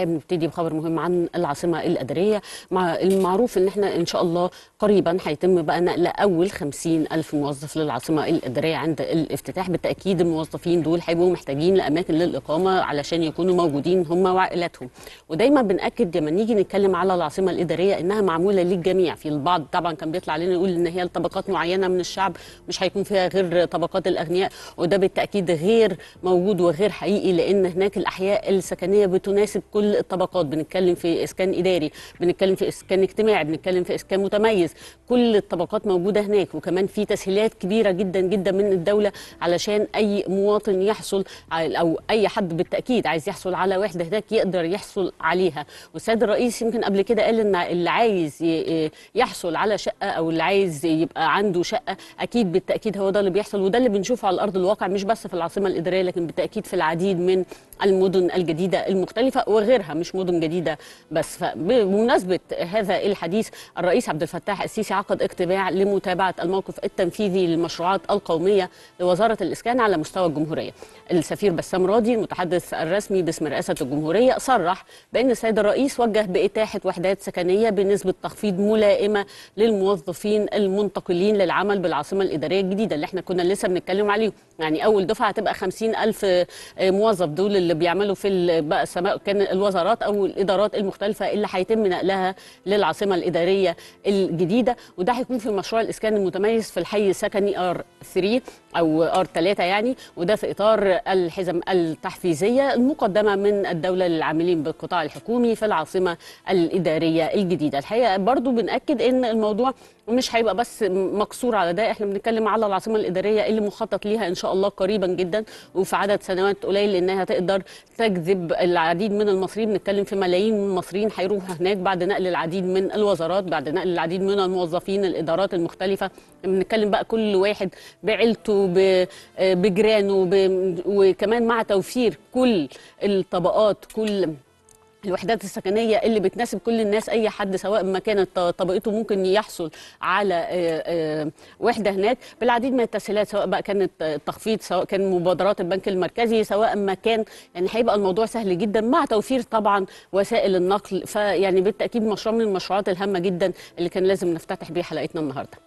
بنبتدي طيب، بخبر مهم عن العاصمه الاداريه مع المعروف ان احنا ان شاء الله قريبا هيتم بقى نقل اول 50 الف موظف للعاصمه الاداريه عند الافتتاح بالتاكيد الموظفين دول هيبقوا محتاجين لاماكن للاقامه علشان يكونوا موجودين هم وعائلاتهم ودايما بناكد لما نيجي نتكلم على العاصمه الاداريه انها معموله للجميع في البعض طبعا كان بيطلع علينا يقول ان هي لطبقات معينه من الشعب مش هيكون فيها غير طبقات الاغنياء وده بالتاكيد غير موجود وغير حقيقي لان هناك الاحياء السكنيه بتناسب كل كل الطبقات بنتكلم في اسكان اداري بنتكلم في اسكان اجتماعي بنتكلم في اسكان متميز كل الطبقات موجوده هناك وكمان في تسهيلات كبيره جدا جدا من الدوله علشان اي مواطن يحصل او اي حد بالتاكيد عايز يحصل على وحده هناك يقدر يحصل عليها والسيد الرئيس يمكن قبل كده قال ان اللي عايز آه، يحصل على شقه او اللي عايز يبقى عنده شقه اكيد بالتاكيد هو ده اللي بيحصل وده اللي بنشوفه على ارض الواقع مش بس في العاصمه الاداريه لكن بالتاكيد في العديد من المدن الجديده المختلفه وغير غيرها مش مدن جديده بس بمناسبه هذا الحديث الرئيس عبد الفتاح السيسي عقد اجتماع لمتابعه الموقف التنفيذي للمشروعات القوميه لوزاره الاسكان على مستوى الجمهوريه. السفير بسام راضي المتحدث الرسمي باسم رئاسه الجمهوريه صرح بان السيد الرئيس وجه باتاحه وحدات سكنيه بنسبه تخفيض ملائمه للموظفين المنتقلين للعمل بالعاصمه الاداريه الجديده اللي احنا كنا لسه بنتكلم عليهم، يعني اول دفعه هتبقى 50000 موظف دول اللي بيعملوا في السماء كان الوزارات او الادارات المختلفه اللي هيتم نقلها للعاصمه الاداريه الجديده وده هيكون في مشروع الاسكان المتميز في الحي السكني ار 3 او ار 3 يعني وده في اطار الحزم التحفيزيه المقدمه من الدوله للعاملين بالقطاع الحكومي في العاصمه الاداريه الجديده الحقيقه برضو بناكد ان الموضوع مش هيبقى بس مقصور على ده احنا بنتكلم على العاصمه الاداريه اللي مخطط ليها ان شاء الله قريبا جدا وفي عدد سنوات قليل انها تقدر تجذب العديد من المصريين بنتكلم في ملايين من المصريين هيروحوا هناك بعد نقل العديد من الوزارات بعد نقل العديد من الموظفين الادارات المختلفه بنتكلم بقى كل واحد بعيلته آه، بجيرانه وكمان مع توفير كل الطبقات كل الوحدات السكنيه اللي بتناسب كل الناس اي حد سواء ما كانت طبقته ممكن يحصل على آه، آه، وحده هناك بالعديد من التسهيلات سواء بقى كانت التخفيض سواء كان مبادرات البنك المركزي سواء ما كان يعني هيبقى الموضوع سهل جدا مع توفير طبعا وسائل النقل فيعني بالتاكيد مشروع من المشروعات الهامه جدا اللي كان لازم نفتتح بيه حلقتنا النهارده